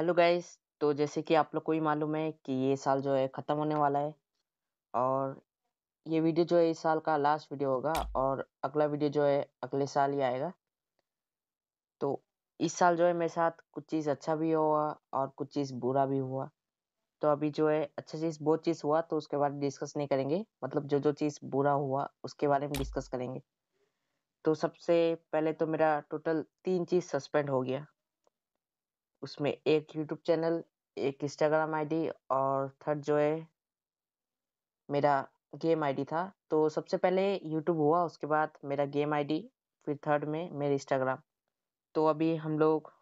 hello guys तो जैसे कि आप लोग को ही मालूम है कि ये साल जो है ख़त्म होने वाला है और ये वीडियो जो है इस साल का लास्ट वीडियो होगा और अगला वीडियो जो है अगले साल ही आएगा तो इस साल जो है मेरे साथ कुछ चीज़ अच्छा भी हुआ और कुछ चीज़ बुरा भी हुआ तो अभी जो है अच्छा चीज़ बहुत चीज़ हुआ तो उसके बारे में डिस्कस नहीं करेंगे मतलब जो जो चीज़ बुरा हुआ उसके बारे में डिस्कस करेंगे तो सबसे पहले तो मेरा टोटल तीन चीज़ सस्पेंड हो गया उसमें एक यूट्यूब चैनल एक इंस्टाग्राम आईडी और थर्ड जो है मेरा गेम आईडी था तो सबसे पहले यूट्यूब हुआ उसके बाद मेरा गेम आईडी फिर थर्ड में मेरे इंस्टाग्राम तो अभी हम लोग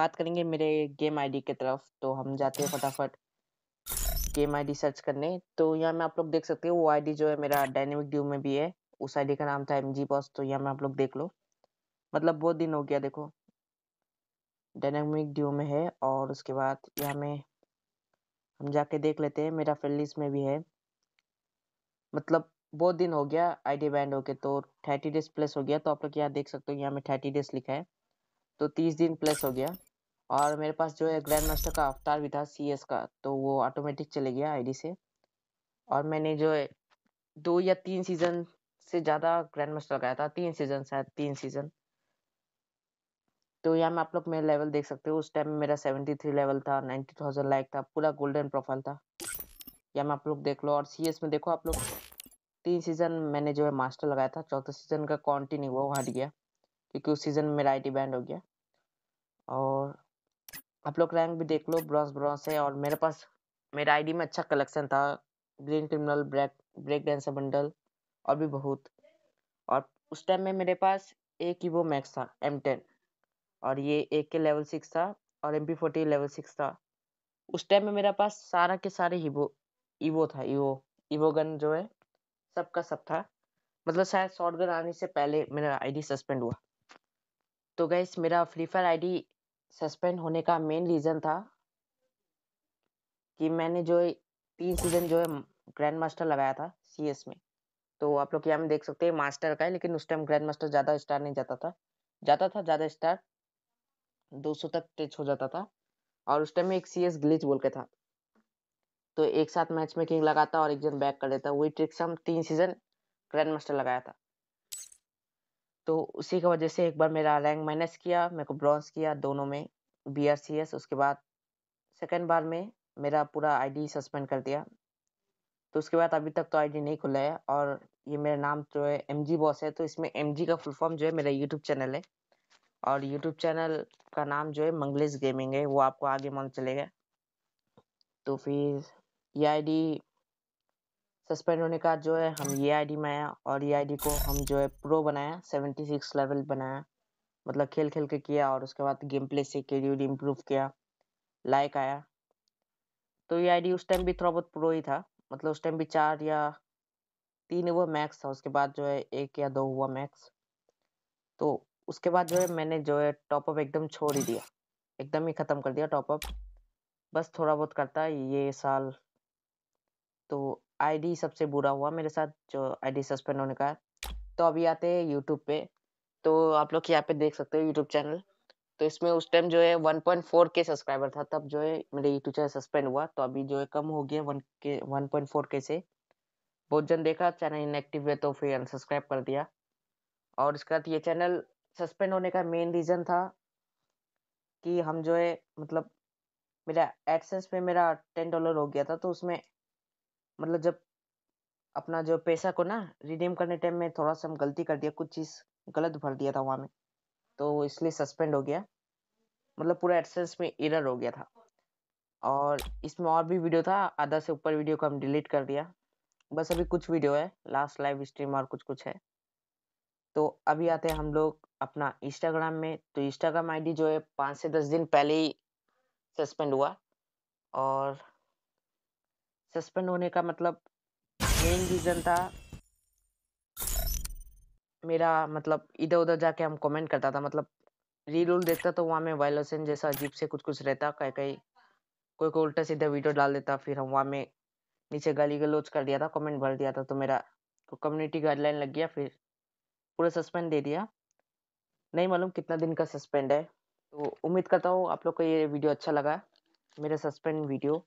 बात करेंगे मेरे गेम आईडी की तरफ तो हम जाते हैं फटाफट गेम आईडी सर्च करने तो यहाँ में आप लोग देख सकते हो वो आईडी जो है मेरा डायनेमिक ड्यू में भी है उस आईडी का नाम था एम जी बॉस तो यहाँ में आप लोग देख लो मतलब बहुत दिन हो गया देखो डायनामिक डिओ में है और उसके बाद यहाँ में हम जाके देख लेते हैं मेरा फेलिस में भी है मतलब बहुत दिन हो गया आई डी बैंड होके तो थर्टी डेज प्लस हो गया तो आप लोग यहाँ देख सकते हो यहाँ में थर्टी डेज लिखा है तो तीस दिन प्लस हो गया और मेरे पास जो है ग्रैंड मास्टर का अवतार भी था सी का तो वो ऑटोमेटिक चले गया डी से और मैंने जो है दो या तीन सीज़न से ज़्यादा ग्रैंड मास्टर लगाया था तीन सीज़न शायद तीन सीज़न तो यहाँ आप लोग मेरा लेवल देख सकते हो उस टाइम मेरा सेवेंटी थ्री लेवल था नाइन्टी थाउजेंड लाइक था पूरा गोल्डन प्रोफाइल था यहाँ आप लोग देख लो और सी एस में देखो आप लोग तीन सीज़न मैंने जो है मास्टर लगाया था चौथा सीज़न का कॉन्टिन्यू हुआ वो हट गया क्योंकि उस सीज़न में मेरा आई बैंड हो गया और आप लोग रैंक भी देख लो ब्रॉन्स ब्रॉन्ज है और मेरे पास मेरा आईडी में अच्छा कलेक्शन था green criminal break break dancer bundle और भी बहुत और उस टाइम में मेरे पास एक ही वो मैक्स था एम टेन और ये ए के लेवल सिक्स था और M P forty level six था उस टाइम में मेरा पास सारा के सारे हीवो ईवो था ईवो ईवो गन जो है सबका सब था मतलब शायद शॉर्ट गन आने से पहले मेरा आईडी सस्पेंड हुआ तो गैस मेरा फ्री फायर आईडी सस्पेंड होने का मेन रीज़न था कि मैंने जो है तीन सीजन जो है ग्रैंड मास्टर लगाया था सी में तो आप लोग यहाँ में देख सकते हैं मास्टर का है लेकिन उस टाइम ग्रैंड मास्टर ज़्यादा स्टार नहीं जाता था जाता था ज़्यादा स्टार 200 तक टच हो जाता था और उस टाइम में एक सी एस ग्लिच बोल के था तो एक साथ मैच मेकिंग लगाता और एक जन बैक कर देता वही ट्रिक से हम तीन सीजन ग्रैंड मास्टर लगाया था तो उसी की वजह से एक बार मेरा रैंक माइनस किया मेरे को ब्रॉन्ज किया दोनों में बी आर सी एस उसके बाद सेकेंड बार में मेरा पूरा आई डी सस्पेंड कर दिया तो उसके बाद अभी तक तो आई डी नहीं खुला है और ये मेरा नाम जो है एम जी बॉस है तो इसमें एम जी का फुल फॉर्म जो है मेरा यूट्यूब चैनल है और यूट्यूब चैनल का नाम जो है मंगलेश गेमिंग है वो आपको आगे मन चलेगा तो फिर ये आईडी सस्पेंड होने का जो है हम ये आईडी में आया और ये आईडी को हम जो है प्रो बनाया सेवेंटी सिक्स लेवल बनाया मतलब खेल खेल के किया और उसके बाद गेम प्ले से कैरियर इम्प्रूव किया लाइक आया तो ये आईडी उस टाइम भी थोड़ा बहुत प्रो ही था मतलब उस टाइम भी चार या तीन हुआ मैक्स था उसके बाद जो है एक या दो हुआ मैक्स तो उसके बाद जो है मैंने जो है टॉपअप एकदम छोड़ ही दिया एकदम ही ख़त्म कर दिया टॉपअप बस थोड़ा बहुत करता है ये साल तो आईडी सबसे बुरा हुआ मेरे साथ जो आईडी सस्पेंड होने का है तो अभी आते हैं यूट्यूब पे तो आप लोग यहाँ पे देख सकते हो यूट्यूब चैनल तो इसमें उस टाइम जो है फोर के सब्सक्राइबर था तब जो है मेरे यूट्यूब चैनल सस्पेंड हुआ तो अभी जो है कम हो गया वन के वन पॉइंट फोर के से बहुत जन देखा चैनल इनएक्टिव है तो फिर अनसब्सक्राइब कर दिया और इसके बाद ये चैनल सस्पेंड होने का मेन रीज़न था कि हम जो है मतलब मेरा एडसेंस पे मेरा टेन डॉलर हो गया था तो उसमें मतलब जब अपना जो पैसा को ना रिडीम करने टाइम में थोड़ा सा हम गलती कर दिया कुछ चीज़ गलत भर दिया था वहाँ में तो इसलिए सस्पेंड हो गया मतलब पूरा एडसेंस में इरर हो गया था और इसमें और भी वीडियो था आधा से ऊपर वीडियो को हम डिलीट कर दिया बस अभी कुछ वीडियो है लास्ट लाइव स्ट्रीम और कुछ कुछ है तो अभी आते हैं हम लोग अपना इंस्टाग्राम में तो इंस्टाग्राम आईडी जो है पाँच से दस दिन पहले ही सस्पेंड हुआ और सस्पेंड होने का मतलब मेन रीज़न था मेरा मतलब इधर उधर जाके हम कमेंट करता था मतलब रील उल देखता तो वहाँ में वायलोसन जैसा अजीब से कुछ कुछ रहता कहीं कहीं कोई कोई उल्टा सीधा वीडियो डाल देता फिर हम वहाँ में नीचे गाली गलोच कर दिया था कमेंट भर दिया था तो मेरा तो कम्युनिटी गाइडलाइन लग गया फिर पूरा सस्पेंड दे दिया नहीं मालूम कितना दिन का सस्पेंड है तो उम्मीद करता हूँ आप लोग को ये वीडियो अच्छा लगा मेरा सस्पेंड वीडियो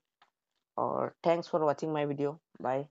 और thanks for watching my video bye